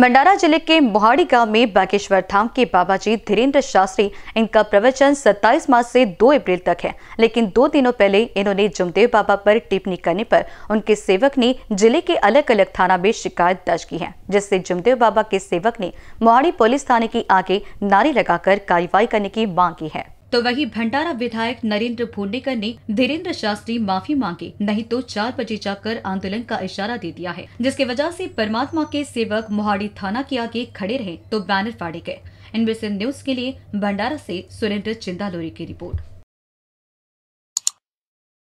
भंडारा जिले के मोहाड़ी गांव में बागेश्वर धाम के बाबा जी धीरेन्द्र शास्त्री इनका प्रवचन 27 मार्च से 2 अप्रैल तक है लेकिन दो दिनों पहले इन्होंने जुमदेव बाबा पर टिप्पणी करने पर उनके सेवक ने जिले के अलग अलग थाना में शिकायत दर्ज की है जिससे जुमदेव बाबा के सेवक ने मोहाड़ी पुलिस थाने के आगे नारे लगाकर कार्रवाई करने की मांग की है तो वहीं भंडारा विधायक नरेंद्र भोंडेकर ने धीरेन्द्र शास्त्री माफी मांगी नहीं तो चार बजे जाकर आंदोलन का इशारा दे दिया है जिसके वजह से परमात्मा के सेवक मोहाड़ी थाना के आगे खड़े रहे तो बैनर फाड़े गए इनबीसी न्यूज के लिए भंडारा से सुरेंद्र चिंदालोरी की रिपोर्ट